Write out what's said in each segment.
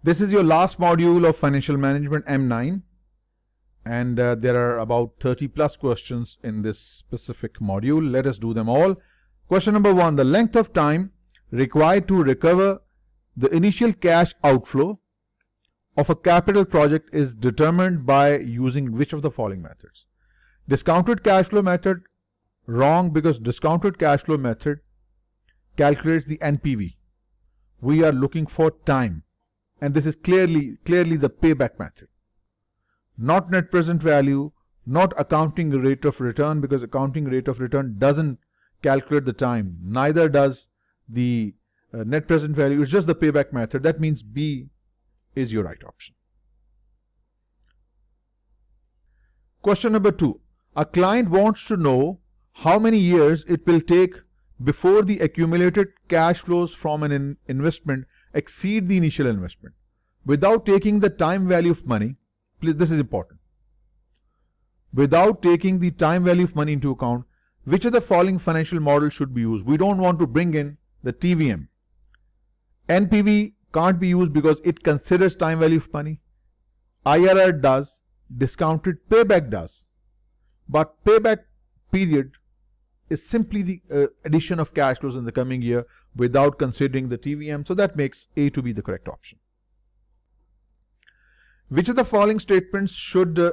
This is your last module of financial management M9 and uh, there are about 30 plus questions in this specific module. Let us do them all. Question number one, the length of time required to recover the initial cash outflow of a capital project is determined by using which of the following methods? Discounted cash flow method, wrong because discounted cash flow method calculates the NPV. We are looking for time and this is clearly, clearly the payback method. Not net present value, not accounting rate of return because accounting rate of return doesn't calculate the time. Neither does the uh, net present value. It's just the payback method. That means B is your right option. Question number two. A client wants to know how many years it will take before the accumulated cash flows from an in investment exceed the initial investment without taking the time value of money. Please, this is important. Without taking the time value of money into account, which of the following financial models should be used? We don't want to bring in the TVM. NPV can't be used because it considers time value of money. IRR does, discounted payback does. But payback period is simply the uh, addition of cash flows in the coming year without considering the TVM. So that makes A to be the correct option. Which of the following statements should uh,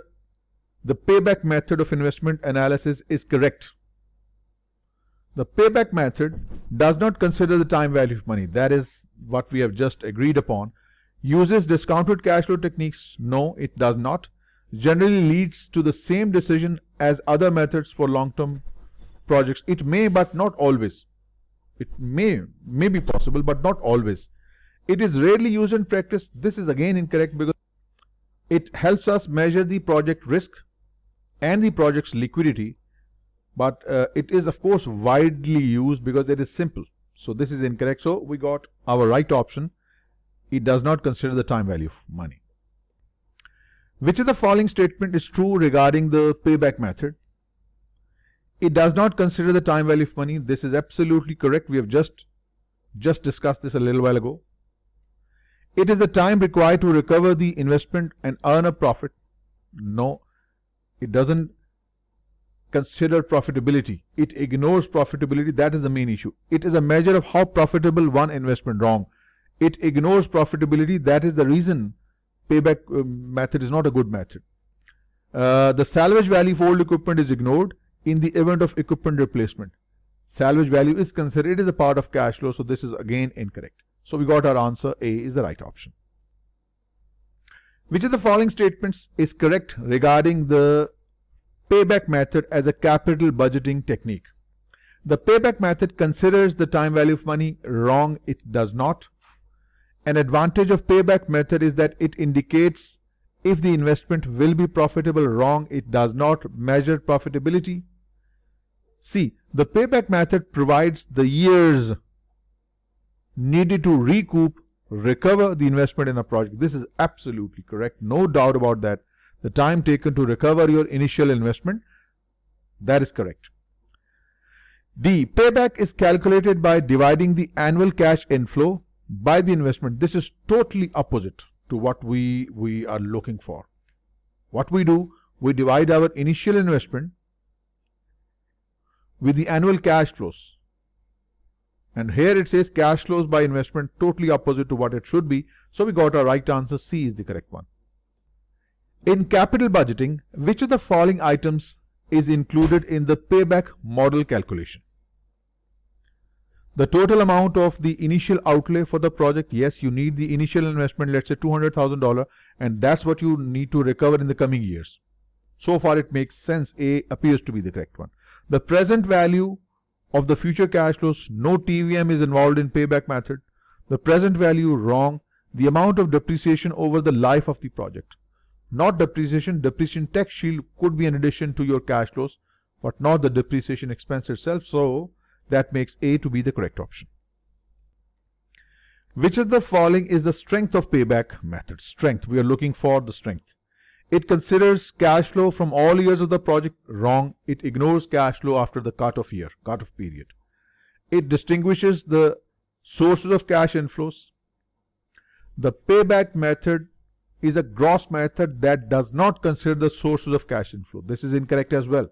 the payback method of investment analysis is correct? The payback method does not consider the time value of money. That is what we have just agreed upon. Uses discounted cash flow techniques. No, it does not. Generally leads to the same decision as other methods for long-term projects. It may, but not always. It may, may be possible, but not always. It is rarely used in practice. This is again incorrect because it helps us measure the project risk and the project's liquidity. But uh, it is of course widely used because it is simple. So this is incorrect. So we got our right option. It does not consider the time value of money. Which of the following statement is true regarding the payback method? It does not consider the time value of money. This is absolutely correct. We have just, just discussed this a little while ago. It is the time required to recover the investment and earn a profit. No, it doesn't consider profitability. It ignores profitability. That is the main issue. It is a measure of how profitable one investment wrong. It ignores profitability. That is the reason payback uh, method is not a good method. Uh, the salvage value for old equipment is ignored in the event of equipment replacement. Salvage value is considered, it is a part of cash flow, so this is again incorrect. So we got our answer A is the right option. Which of the following statements is correct regarding the payback method as a capital budgeting technique? The payback method considers the time value of money. Wrong, it does not. An advantage of payback method is that it indicates if the investment will be profitable. Wrong, it does not measure profitability. See, the payback method provides the years needed to recoup, recover the investment in a project. This is absolutely correct. No doubt about that. The time taken to recover your initial investment, that is correct. D. Payback is calculated by dividing the annual cash inflow by the investment. This is totally opposite to what we, we are looking for. What we do, we divide our initial investment with the annual cash flows. And here it says cash flows by investment totally opposite to what it should be. So we got our right answer C is the correct one. In capital budgeting, which of the following items is included in the payback model calculation? The total amount of the initial outlay for the project, yes, you need the initial investment, let's say $200,000 and that's what you need to recover in the coming years. So far it makes sense A appears to be the correct one. The present value of the future cash flows, no TVM is involved in payback method. The present value wrong. The amount of depreciation over the life of the project. Not depreciation, depreciation tax shield could be an addition to your cash flows, but not the depreciation expense itself. So that makes A to be the correct option. Which of the following is the strength of payback method? Strength, we are looking for the strength. It considers cash flow from all years of the project wrong. It ignores cash flow after the cutoff year, cutoff period. It distinguishes the sources of cash inflows. The payback method is a gross method that does not consider the sources of cash inflow. This is incorrect as well.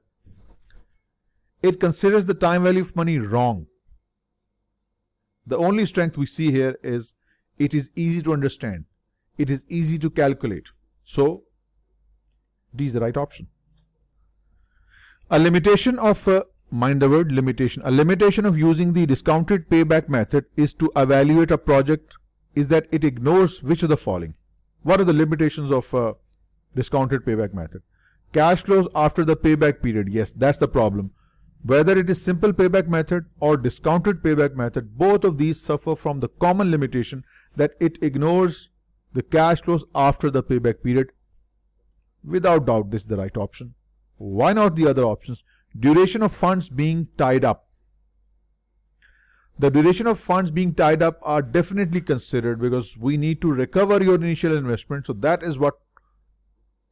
It considers the time value of money wrong. The only strength we see here is it is easy to understand. It is easy to calculate. So D is the right option. A limitation of, uh, mind the word limitation, a limitation of using the discounted payback method is to evaluate a project is that it ignores which of the following. What are the limitations of uh, discounted payback method? Cash flows after the payback period. Yes, that's the problem. Whether it is simple payback method or discounted payback method, both of these suffer from the common limitation that it ignores the cash flows after the payback period Without doubt, this is the right option. Why not the other options? Duration of funds being tied up. The duration of funds being tied up are definitely considered because we need to recover your initial investment. So that is what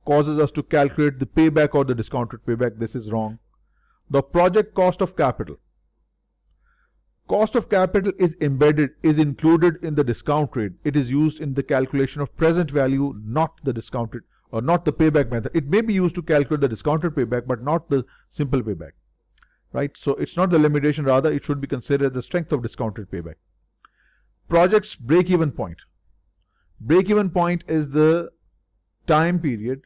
causes us to calculate the payback or the discounted payback. This is wrong. The project cost of capital. Cost of capital is embedded, is included in the discount rate. It is used in the calculation of present value, not the discounted or not the payback method. It may be used to calculate the discounted payback, but not the simple payback, right? So it's not the limitation, rather it should be considered as the strength of discounted payback. Project's break-even point. Break-even point is the time period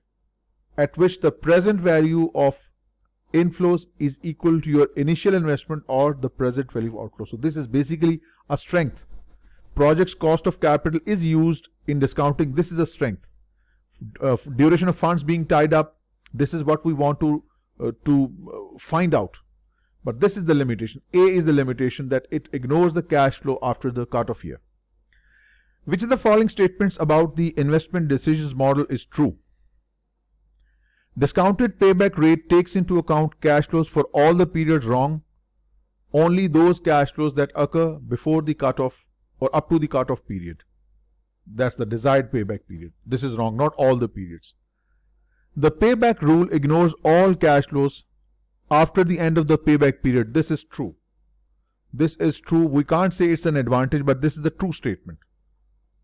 at which the present value of inflows is equal to your initial investment or the present value of outflow. So this is basically a strength. Project's cost of capital is used in discounting. This is a strength uh, duration of funds being tied up. This is what we want to uh, to uh, find out. But this is the limitation. A is the limitation that it ignores the cash flow after the cutoff year. Which of the following statements about the investment decisions model is true? Discounted payback rate takes into account cash flows for all the periods wrong, only those cash flows that occur before the cutoff or up to the cutoff period. That's the desired payback period. This is wrong, not all the periods. The payback rule ignores all cash flows after the end of the payback period. This is true. This is true. We can't say it's an advantage, but this is the true statement.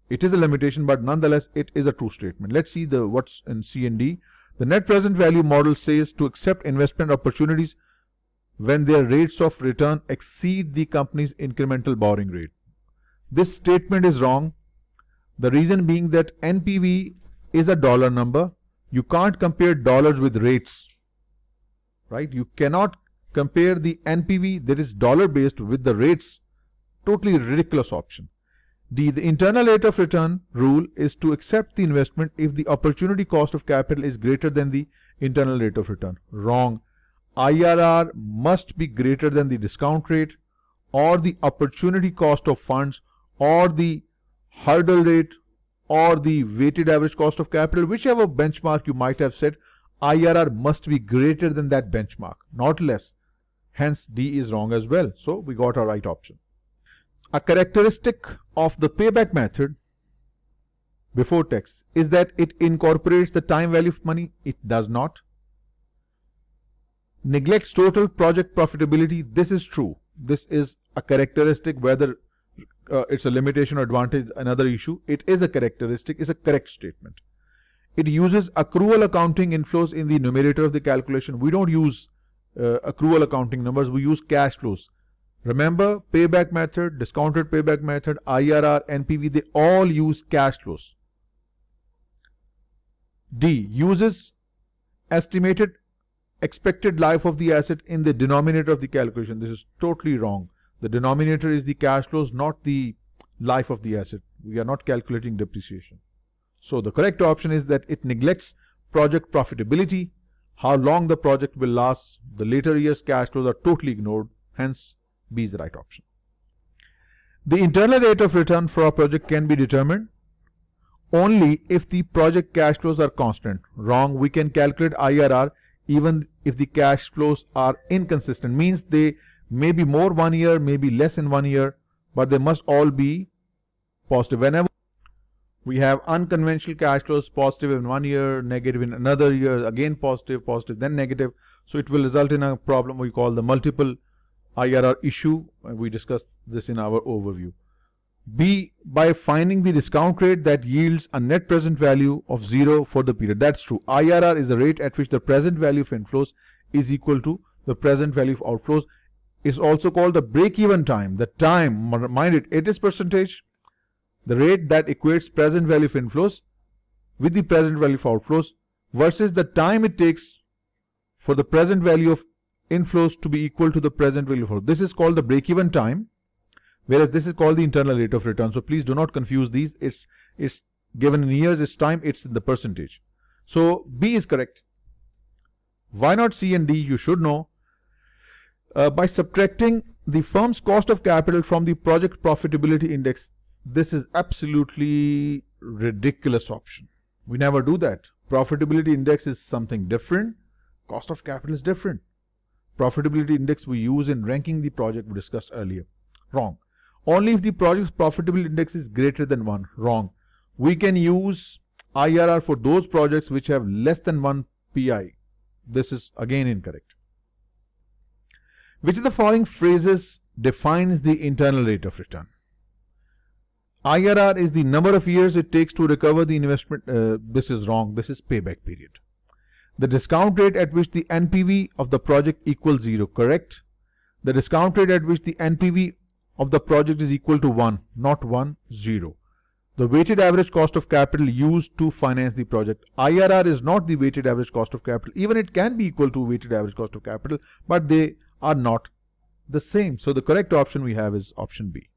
It is a limitation, but nonetheless, it is a true statement. Let's see the what's in C and D. The net present value model says to accept investment opportunities when their rates of return exceed the company's incremental borrowing rate. This statement is wrong. The reason being that NPV is a dollar number. You can't compare dollars with rates, right? You cannot compare the NPV that is dollar based with the rates. Totally ridiculous option. D. The internal rate of return rule is to accept the investment if the opportunity cost of capital is greater than the internal rate of return. Wrong. IRR must be greater than the discount rate or the opportunity cost of funds or the hurdle rate, or the weighted average cost of capital, whichever benchmark you might have set, IRR must be greater than that benchmark, not less. Hence, D is wrong as well. So we got our right option. A characteristic of the payback method before tax is that it incorporates the time value of money. It does not. Neglects total project profitability. This is true. This is a characteristic whether uh, it's a limitation or advantage, another issue. It is a characteristic, it's a correct statement. It uses accrual accounting inflows in the numerator of the calculation. We don't use uh, accrual accounting numbers, we use cash flows. Remember, payback method, discounted payback method, IRR, NPV, they all use cash flows. D. Uses estimated expected life of the asset in the denominator of the calculation. This is totally wrong. The denominator is the cash flows, not the life of the asset. We are not calculating depreciation. So the correct option is that it neglects project profitability, how long the project will last, the later year's cash flows are totally ignored, hence B is the right option. The internal rate of return for a project can be determined only if the project cash flows are constant. Wrong, we can calculate IRR even if the cash flows are inconsistent, means they maybe more one year, maybe less in one year, but they must all be positive. Whenever we have unconventional cash flows positive in one year, negative in another year, again positive, positive, then negative. So it will result in a problem we call the multiple IRR issue. We discussed this in our overview. B, by finding the discount rate that yields a net present value of zero for the period. That's true. IRR is the rate at which the present value of inflows is equal to the present value of outflows is also called the break-even time. The time, mind it, it is percentage, the rate that equates present value of inflows with the present value of outflows versus the time it takes for the present value of inflows to be equal to the present value of outflows. This is called the break-even time, whereas this is called the internal rate of return. So please do not confuse these. It's, it's given in years, it's time, it's in the percentage. So B is correct. Why not C and D? You should know uh, by subtracting the firm's cost of capital from the project profitability index. This is absolutely ridiculous option. We never do that. Profitability index is something different. Cost of capital is different. Profitability index we use in ranking the project we discussed earlier. Wrong. Only if the project's profitability index is greater than 1. Wrong. We can use IRR for those projects which have less than 1 PI. This is again incorrect. Which of the following phrases defines the internal rate of return? IRR is the number of years it takes to recover the investment. Uh, this is wrong. This is payback period. The discount rate at which the NPV of the project equals 0. Correct. The discount rate at which the NPV of the project is equal to 1. Not 1, 0. The weighted average cost of capital used to finance the project. IRR is not the weighted average cost of capital. Even it can be equal to weighted average cost of capital. But they are not the same. So the correct option we have is option B.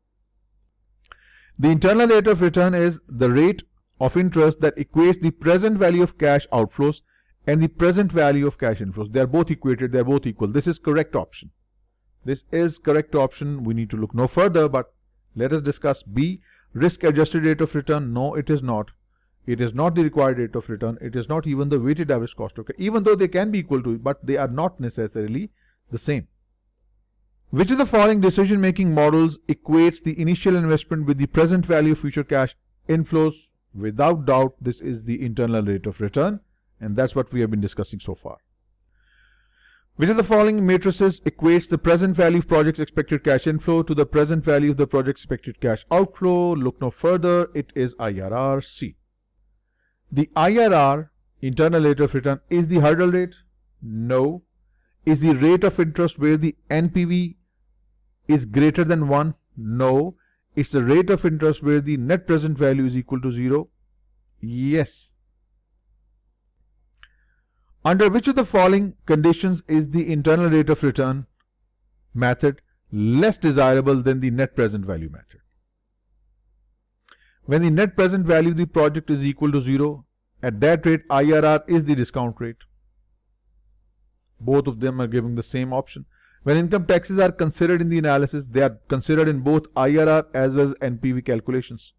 The internal rate of return is the rate of interest that equates the present value of cash outflows and the present value of cash inflows. They are both equated, they are both equal. This is correct option. This is correct option. We need to look no further, but let us discuss B. Risk adjusted rate of return. No, it is not. It is not the required rate of return. It is not even the weighted average cost of even though they can be equal to, it, but they are not necessarily the same. Which of the following decision making models equates the initial investment with the present value of future cash inflows? Without doubt, this is the internal rate of return, and that's what we have been discussing so far. Which of the following matrices equates the present value of project's expected cash inflow to the present value of the project's expected cash outflow? Look no further, it is IRRC. The IRR, internal rate of return, is the hurdle rate? No. Is the rate of interest where the NPV is greater than 1? No. It's the rate of interest where the net present value is equal to 0? Yes. Under which of the following conditions is the internal rate of return method less desirable than the net present value method? When the net present value of the project is equal to 0, at that rate IRR is the discount rate. Both of them are giving the same option. When income taxes are considered in the analysis, they are considered in both IRR as well as NPV calculations.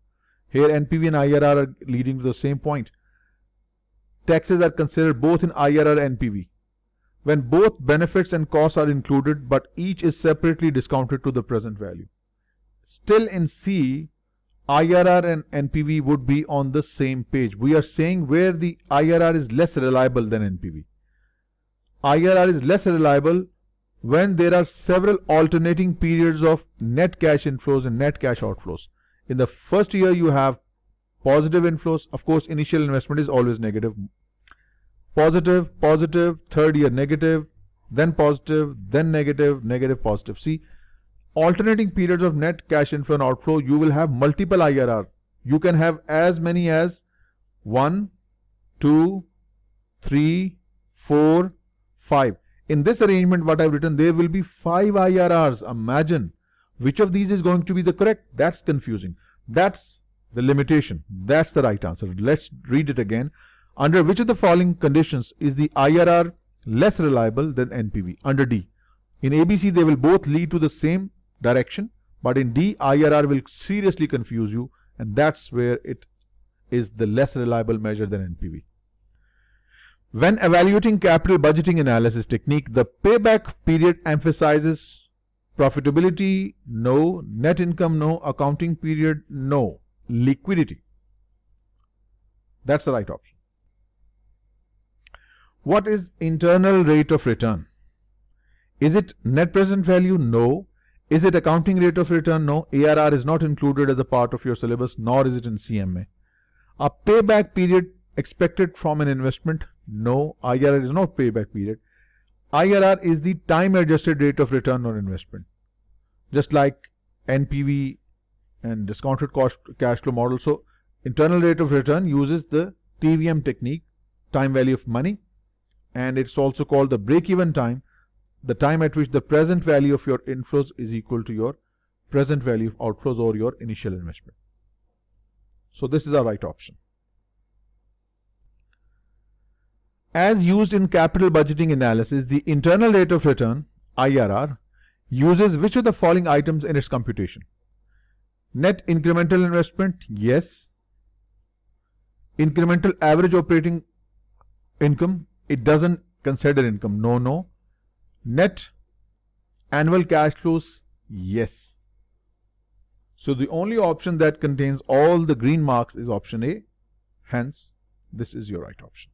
Here NPV and IRR are leading to the same point. Taxes are considered both in IRR and NPV. When both benefits and costs are included, but each is separately discounted to the present value. Still in C, IRR and NPV would be on the same page. We are saying where the IRR is less reliable than NPV. IRR is less reliable when there are several alternating periods of net cash inflows and net cash outflows. In the first year, you have positive inflows. Of course, initial investment is always negative. Positive, positive, third year negative, then positive, then negative, negative, positive. See, alternating periods of net cash inflow and outflow, you will have multiple IRR. You can have as many as 1, 2, 3, 4, 5. In this arrangement, what I've written, there will be five IRRs. Imagine which of these is going to be the correct. That's confusing. That's the limitation. That's the right answer. Let's read it again. Under which of the following conditions is the IRR less reliable than NPV? Under D. In ABC, they will both lead to the same direction, but in D, IRR will seriously confuse you, and that's where it is the less reliable measure than NPV. When evaluating capital budgeting analysis technique, the payback period emphasizes profitability, no, net income, no, accounting period, no, liquidity. That's the right option. What is internal rate of return? Is it net present value? No. Is it accounting rate of return? No. ARR is not included as a part of your syllabus, nor is it in CMA. A payback period expected from an investment? No, IRR is not payback period. IRR is the time adjusted rate of return on investment. Just like NPV and discounted cost cash flow model. So internal rate of return uses the TVM technique, time value of money, and it's also called the break-even time, the time at which the present value of your inflows is equal to your present value of outflows or your initial investment. So this is our right option. As used in capital budgeting analysis, the internal rate of return, IRR, uses which of the following items in its computation? Net incremental investment, yes. Incremental average operating income, it doesn't consider income, no, no. Net annual cash flows, yes. So the only option that contains all the green marks is option A, hence this is your right option.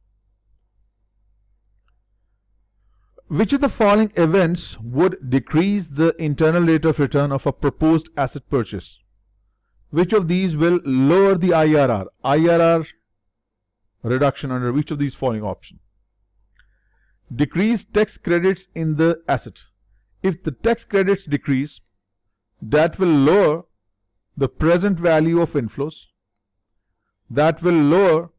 Which of the following events would decrease the internal rate of return of a proposed asset purchase? Which of these will lower the IRR? IRR reduction under which of these following option? Decrease tax credits in the asset. If the tax credits decrease, that will lower the present value of inflows. That will lower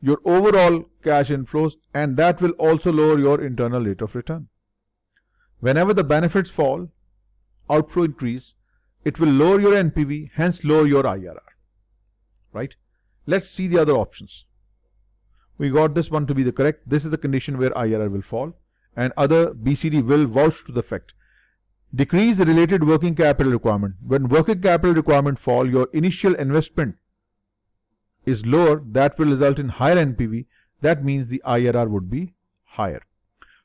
your overall cash inflows and that will also lower your internal rate of return. Whenever the benefits fall, outflow increase, it will lower your NPV, hence lower your IRR, right? Let's see the other options. We got this one to be the correct. This is the condition where IRR will fall and other BCD will vouch to the fact. Decrease related working capital requirement. When working capital requirement fall, your initial investment is lower, that will result in higher NPV. That means the IRR would be higher.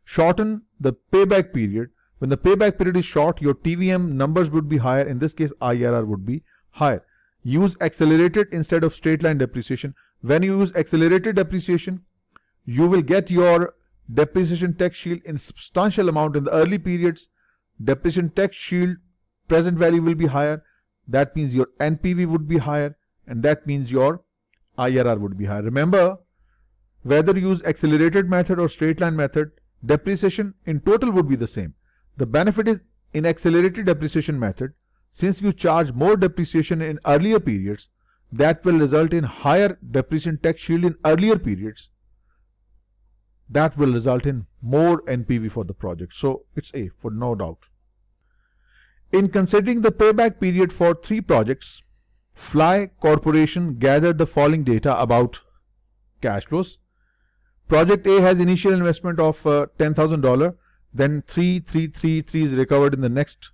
Shorten the payback period. When the payback period is short, your TVM numbers would be higher. In this case, IRR would be higher. Use accelerated instead of straight line depreciation. When you use accelerated depreciation, you will get your depreciation tax shield in substantial amount in the early periods. Depreciation tax shield present value will be higher. That means your NPV would be higher and that means your IRR would be higher. Remember, whether you use accelerated method or straight line method, depreciation in total would be the same. The benefit is in accelerated depreciation method, since you charge more depreciation in earlier periods, that will result in higher depreciation tax shield in earlier periods. That will result in more NPV for the project. So it's A for no doubt. In considering the payback period for three projects, Fly Corporation gathered the following data about cash flows. Project A has initial investment of uh, $10,000, then 3333 is recovered in the next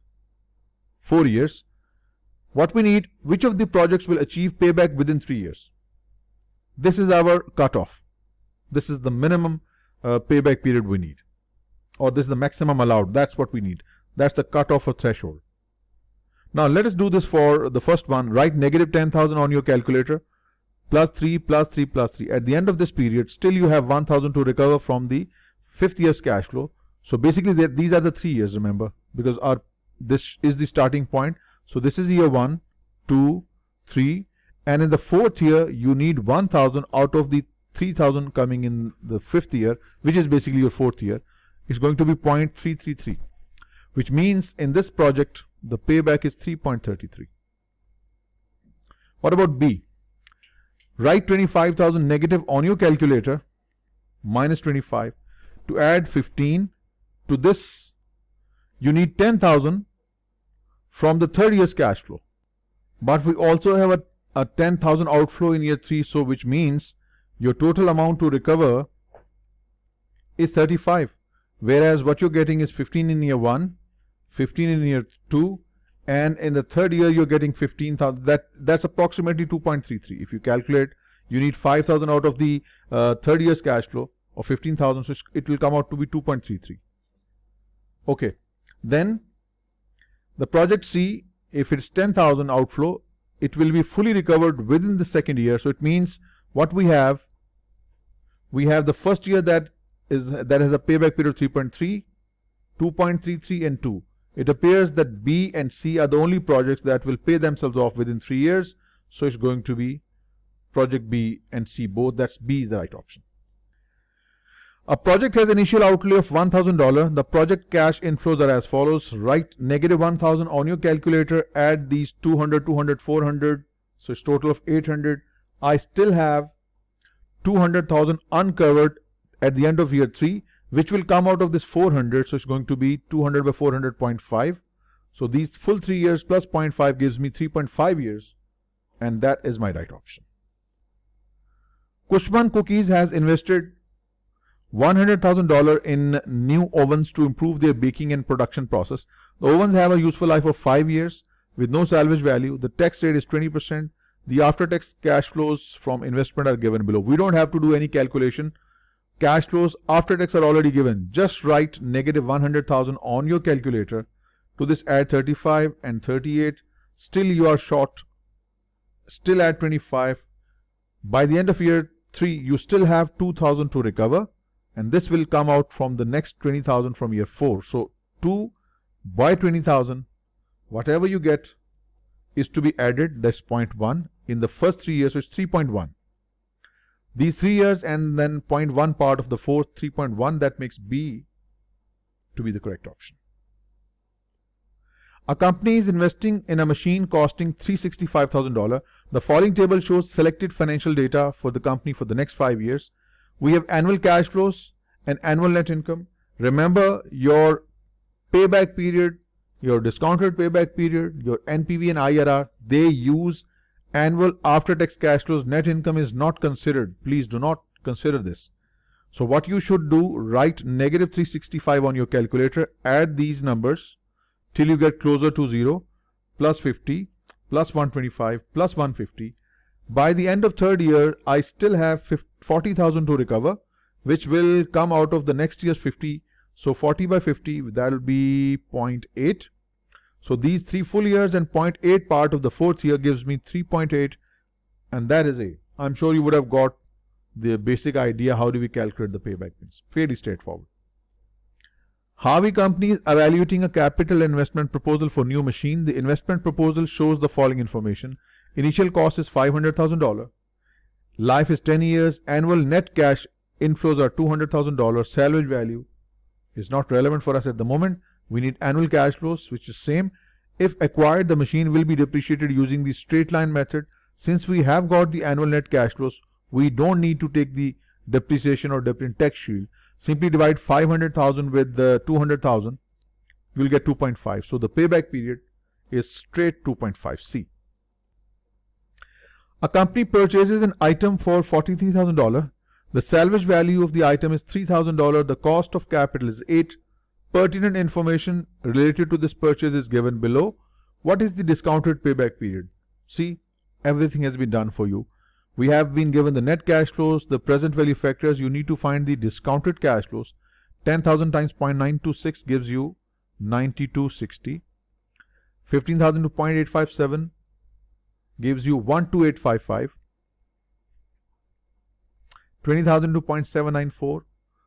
4 years. What we need, which of the projects will achieve payback within 3 years? This is our cutoff. This is the minimum uh, payback period we need. Or this is the maximum allowed. That's what we need. That's the cutoff or threshold. Now let us do this for the first one. Write negative 10,000 on your calculator. Plus 3, plus 3, plus 3. At the end of this period, still you have 1,000 to recover from the fifth year's cash flow. So basically these are the three years, remember, because our this is the starting point. So this is year 1, 2, 3. And in the fourth year, you need 1,000 out of the 3,000 coming in the fifth year, which is basically your fourth year. It's going to be 0.333, which means in this project, the payback is 3.33. What about B? Write 25,000 negative on your calculator, minus 25, to add 15 to this. You need 10,000 from the third year's cash flow. But we also have a, a 10,000 outflow in year 3, so which means your total amount to recover is 35 whereas what you're getting is 15 in year 1 15 in year 2 and in the third year you're getting 15,000 that that's approximately 2.33 if you calculate you need 5,000 out of the uh, third year's cash flow or 15,000 so it will come out to be 2.33 okay then the project C if it's 10,000 outflow it will be fully recovered within the second year so it means what we have we have the first year that is that has a payback period 3.3 2.33 and 2 it appears that B and C are the only projects that will pay themselves off within three years. So it's going to be project B and C both. That's B is the right option. A project has initial outlay of $1,000. The project cash inflows are as follows. Write negative 1,000 on your calculator. Add these 200, 200, 400. So it's total of 800. I still have 200,000 uncovered at the end of year 3 which will come out of this 400. So it's going to be 200 by 400.5. So these full three years plus 0.5 gives me 3.5 years. And that is my right option. Kushman Cookies has invested $100,000 in new ovens to improve their baking and production process. The ovens have a useful life of 5 years with no salvage value. The tax rate is 20%. The after-tax cash flows from investment are given below. We don't have to do any calculation Cash flows after tax are already given. Just write negative 100,000 on your calculator. To this add 35 and 38. Still you are short. Still add 25. By the end of year 3, you still have 2,000 to recover. And this will come out from the next 20,000 from year 4. So 2 by 20,000, whatever you get is to be added, that's 0.1 in the first three years, so it's 3.1. These three years and then 0.1 part of the fourth 3.1 that makes B to be the correct option. A company is investing in a machine costing $365,000. The following table shows selected financial data for the company for the next five years. We have annual cash flows and annual net income. Remember your payback period, your discounted payback period, your NPV and IRR, they use annual after-tax cash flows, net income is not considered. Please do not consider this. So what you should do, write negative 365 on your calculator, add these numbers till you get closer to 0, plus 50, plus 125, plus 150. By the end of third year, I still have 40,000 to recover, which will come out of the next year's 50. So 40 by 50, that'll be 0.8. So these three full years and 0.8 part of the fourth year gives me 3.8 and that is A. I'm sure you would have got the basic idea how do we calculate the payback means. Fairly straightforward. Harvey Company is evaluating a capital investment proposal for new machine. The investment proposal shows the following information. Initial cost is $500,000. Life is 10 years. Annual net cash inflows are $200,000. Salvage value is not relevant for us at the moment. We need annual cash flows, which is same. If acquired, the machine will be depreciated using the straight line method. Since we have got the annual net cash flows, we don't need to take the depreciation or depreciation tax shield. Simply divide 500,000 with the 200,000, you'll get 2.5. So the payback period is straight 2.5C. A company purchases an item for $43,000. The salvage value of the item is $3,000. The cost of capital is 8. Pertinent information related to this purchase is given below. What is the discounted payback period? See, everything has been done for you. We have been given the net cash flows, the present value factors. You need to find the discounted cash flows. 10,000 times 0.926 gives you 9260. 15,000 to 0.857 gives you 12855. 20,000 to 0.794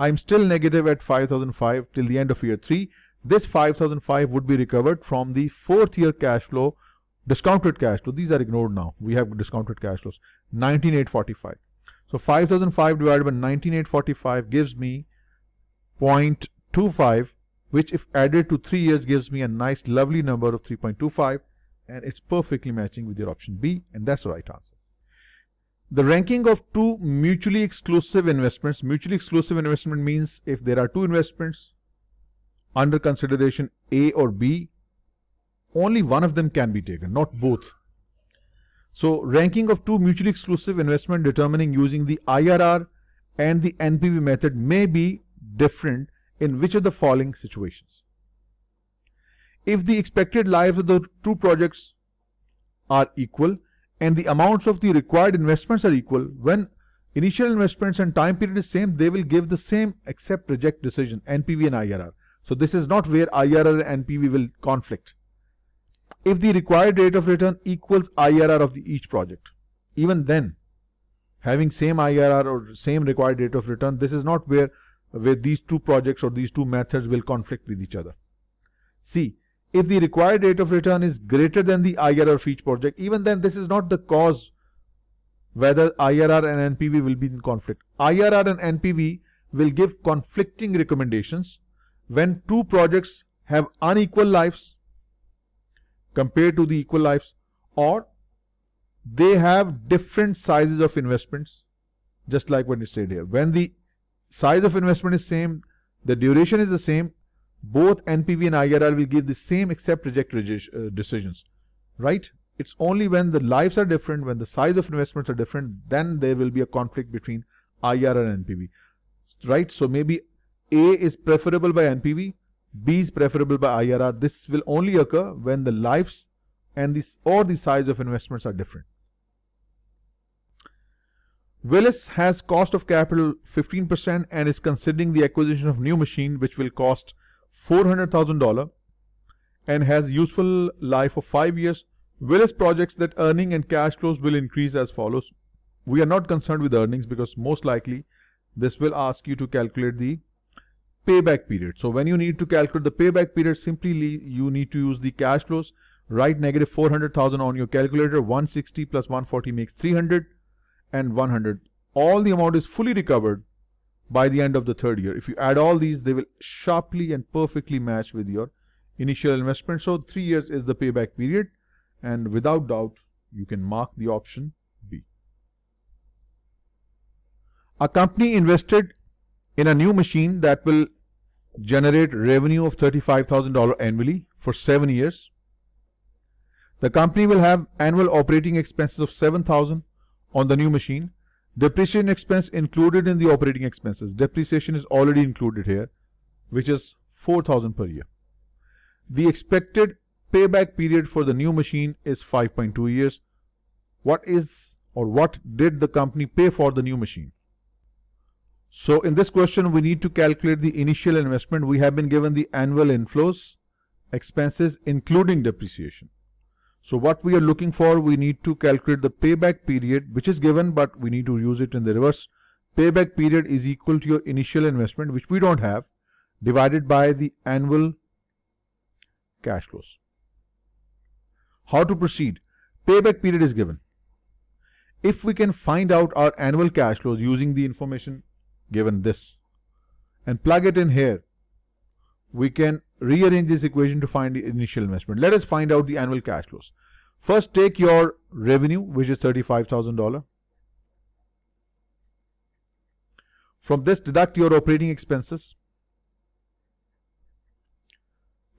I'm still negative at 5005 till the end of year 3. This 5005 would be recovered from the fourth year cash flow, discounted cash flow. These are ignored now. We have discounted cash flows. 19845. So 5005 divided by 19845 gives me 0.25 which if added to 3 years gives me a nice lovely number of 3.25 and it's perfectly matching with your option B and that's the right answer. The ranking of two mutually exclusive investments. Mutually exclusive investment means if there are two investments under consideration A or B, only one of them can be taken, not both. So ranking of two mutually exclusive investment determining using the IRR and the NPV method may be different in which of the following situations. If the expected lives of the two projects are equal and the amounts of the required investments are equal, when initial investments and time period is same, they will give the same accept reject decision, NPV and IRR. So this is not where IRR and NPV will conflict. If the required rate of return equals IRR of the each project, even then having same IRR or same required rate of return, this is not where where these two projects or these two methods will conflict with each other. C if the required rate of return is greater than the IRR of each project, even then this is not the cause whether IRR and NPV will be in conflict. IRR and NPV will give conflicting recommendations when two projects have unequal lives compared to the equal lives or they have different sizes of investments just like when you said here. When the size of investment is same, the duration is the same, both NPV and IRR will give the same accept reject uh, decisions, right? It's only when the lives are different, when the size of investments are different, then there will be a conflict between IRR and NPV, right? So maybe A is preferable by NPV, B is preferable by IRR. This will only occur when the lives and this or the size of investments are different. Willis has cost of capital 15% and is considering the acquisition of new machine which will cost $400,000 and has useful life of 5 years, whereas projects that earning and cash flows will increase as follows. We are not concerned with earnings because most likely this will ask you to calculate the payback period. So when you need to calculate the payback period, simply you need to use the cash flows. Write negative 400,000 on your calculator. 160 plus 140 makes 300 and 100. All the amount is fully recovered by the end of the third year. If you add all these, they will sharply and perfectly match with your initial investment. So three years is the payback period and without doubt, you can mark the option B. A company invested in a new machine that will generate revenue of $35,000 annually for seven years. The company will have annual operating expenses of 7,000 on the new machine Depreciation expense included in the operating expenses. Depreciation is already included here, which is 4000 per year. The expected payback period for the new machine is 5.2 years. What is or what did the company pay for the new machine? So in this question, we need to calculate the initial investment. We have been given the annual inflows, expenses, including depreciation. So what we are looking for, we need to calculate the payback period, which is given, but we need to use it in the reverse. Payback period is equal to your initial investment, which we don't have, divided by the annual cash flows. How to proceed? Payback period is given. If we can find out our annual cash flows using the information given this and plug it in here, we can rearrange this equation to find the initial investment. Let us find out the annual cash flows. First, take your revenue, which is $35,000. From this, deduct your operating expenses.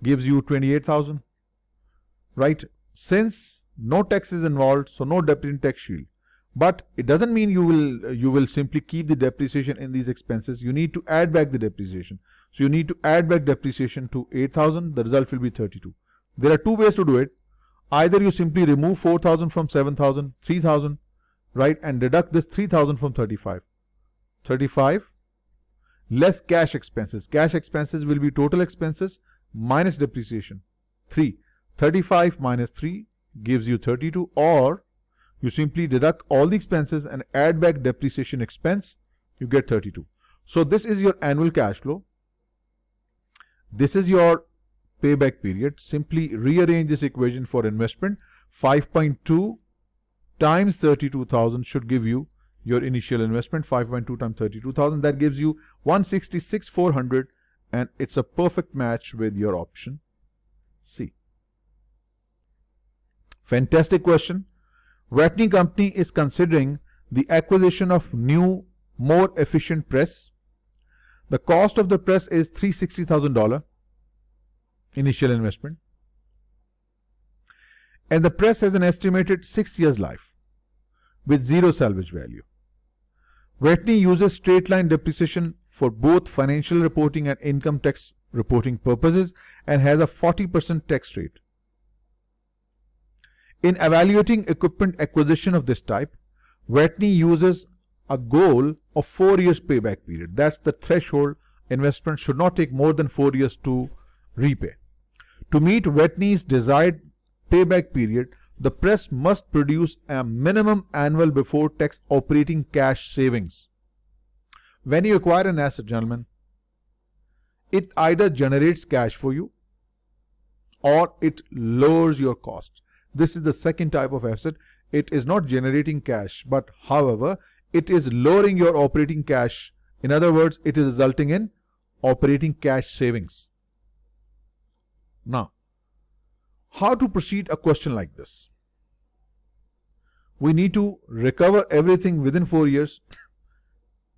Gives you 28,000. Right? Since no tax is involved, so no depreciation tax shield. But it doesn't mean you will you will simply keep the depreciation in these expenses. You need to add back the depreciation. So you need to add back depreciation to 8000. The result will be 32. There are two ways to do it. Either you simply remove 4000 from 7000, 3000, right? And deduct this 3000 from 35. 35 less cash expenses. Cash expenses will be total expenses minus depreciation. 3. 35 minus 3 gives you 32 or you simply deduct all the expenses and add back depreciation expense, you get 32. So this is your annual cash flow. This is your payback period. Simply rearrange this equation for investment. 5.2 times 32,000 should give you your initial investment 5.2 times 32,000 that gives you 166,400 and it's a perfect match with your option C. Fantastic question. Watney company is considering the acquisition of new more efficient press the cost of the press is $360,000 initial investment. And the press has an estimated 6 years life with zero salvage value. Whitney uses straight line depreciation for both financial reporting and income tax reporting purposes and has a 40% tax rate. In evaluating equipment acquisition of this type, Whitney uses a goal of four years payback period. That's the threshold. Investment should not take more than four years to repay. To meet Whitney's desired payback period, the press must produce a minimum annual before tax operating cash savings. When you acquire an asset, gentlemen, it either generates cash for you or it lowers your cost. This is the second type of asset. It is not generating cash, but however, it is lowering your operating cash. In other words, it is resulting in operating cash savings. Now, how to proceed a question like this? We need to recover everything within four years.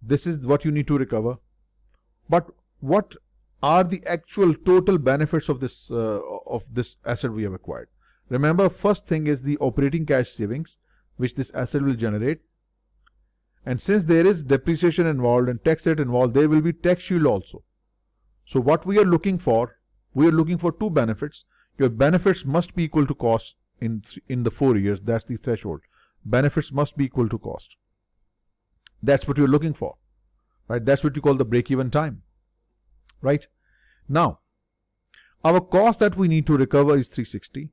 This is what you need to recover. But what are the actual total benefits of this uh, of this asset we have acquired? Remember, first thing is the operating cash savings, which this asset will generate. And since there is depreciation involved and tax rate involved, there will be tax shield also. So what we are looking for, we are looking for two benefits. Your benefits must be equal to cost in, th in the four years. That's the threshold. Benefits must be equal to cost. That's what you're looking for, right? That's what you call the break-even time, right? Now, our cost that we need to recover is 360.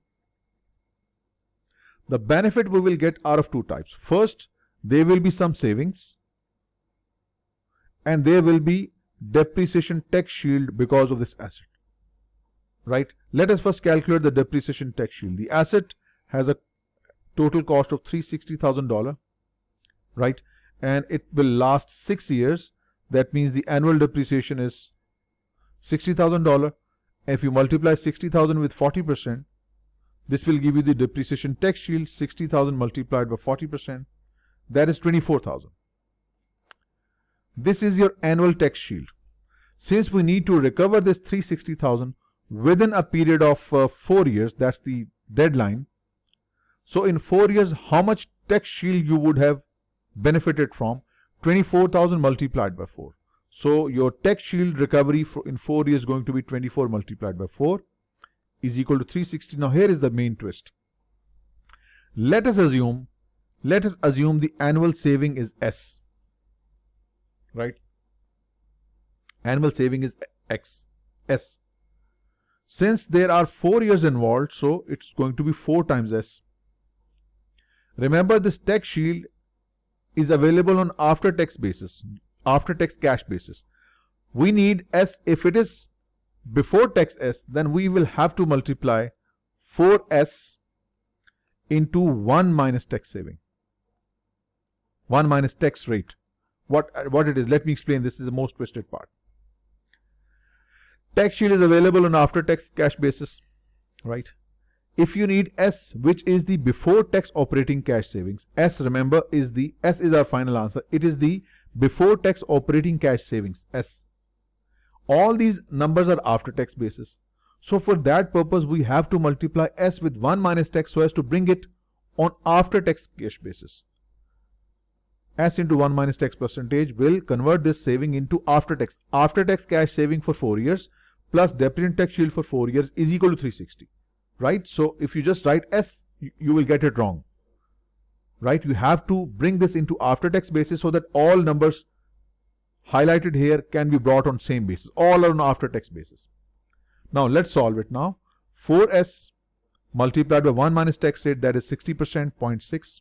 The benefit we will get are of two types. First, there will be some savings and there will be depreciation tax shield because of this asset. Right? Let us first calculate the depreciation tax shield. The asset has a total cost of $360,000, right? And it will last six years. That means the annual depreciation is $60,000. If you multiply 60,000 with 40%, this will give you the depreciation tax shield, 60,000 multiplied by 40% that is 24,000. This is your annual tax shield. Since we need to recover this 360,000 within a period of uh, 4 years, that's the deadline. So in 4 years, how much tax shield you would have benefited from? 24,000 multiplied by 4. So your tax shield recovery in 4 years going to be 24 multiplied by 4 is equal to 360. Now here is the main twist. Let us assume let us assume the annual saving is S. Right? Annual saving is X. S. Since there are 4 years involved, so it's going to be 4 times S. Remember this tax shield is available on after tax basis, after tax cash basis. We need S if it is before tax S, then we will have to multiply 4S into 1 minus tax saving. 1 minus tax rate. What, what it is, let me explain. This is the most twisted part. Tax shield is available on after tax cash basis, right? If you need S, which is the before tax operating cash savings, S remember is the, S is our final answer. It is the before tax operating cash savings, S. All these numbers are after tax basis. So for that purpose, we have to multiply S with 1 minus tax so as to bring it on after tax cash basis s into 1 minus tax percentage will convert this saving into after tax. After tax cash saving for 4 years plus dependent tax shield for 4 years is equal to 360. Right? So if you just write S, you, you will get it wrong. Right? You have to bring this into after tax basis so that all numbers highlighted here can be brought on same basis. All on after tax basis. Now let's solve it now. 4S multiplied by 1 minus tax rate that is 60% 0.6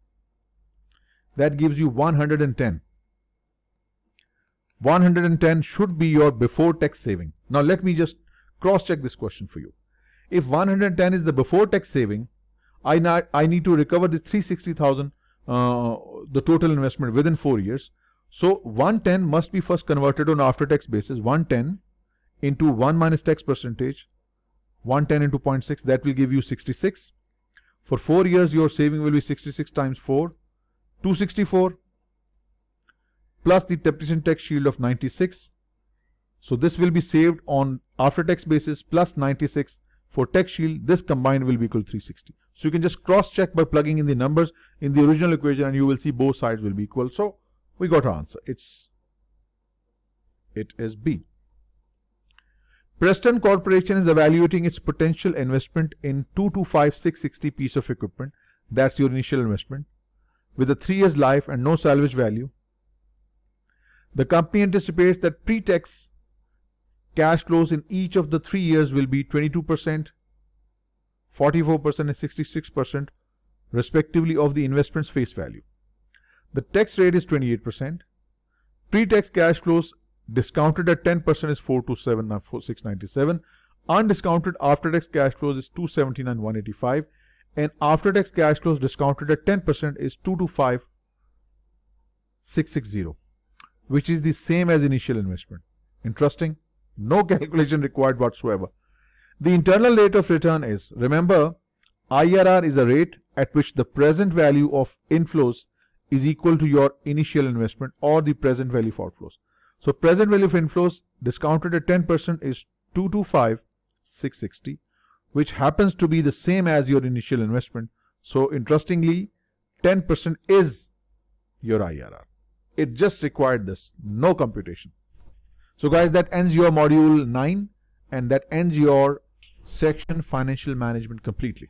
that gives you 110. 110 should be your before tax saving. Now let me just cross check this question for you. If 110 is the before tax saving, I, not, I need to recover this 360,000, uh, the total investment within 4 years. So 110 must be first converted on after tax basis. 110 into 1 minus tax percentage, 110 into 0.6, that will give you 66. For 4 years, your saving will be 66 times 4, 264 plus the depreciation tax shield of 96. So this will be saved on after tax basis plus 96 for tax shield. This combined will be equal to 360. So you can just cross check by plugging in the numbers in the original equation and you will see both sides will be equal. So we got our answer. It's it is B. Preston Corporation is evaluating its potential investment in 225660 piece of equipment. That's your initial investment with a three years life and no salvage value. The company anticipates that pre-tax cash flows in each of the three years will be 22%, 44% and 66% respectively of the investment's face value. The tax rate is 28%. Pre-tax cash flows discounted at 10% is 427697. Undiscounted after-tax cash flows is 279,185 and after tax cash flows discounted at 10% is 225660 which is the same as initial investment. Interesting? No calculation required whatsoever. The internal rate of return is, remember, IRR is a rate at which the present value of inflows is equal to your initial investment or the present value of outflows. So present value of inflows discounted at 10% is 225660 which happens to be the same as your initial investment. So interestingly, 10% is your IRR. It just required this, no computation. So guys, that ends your module 9 and that ends your section financial management completely.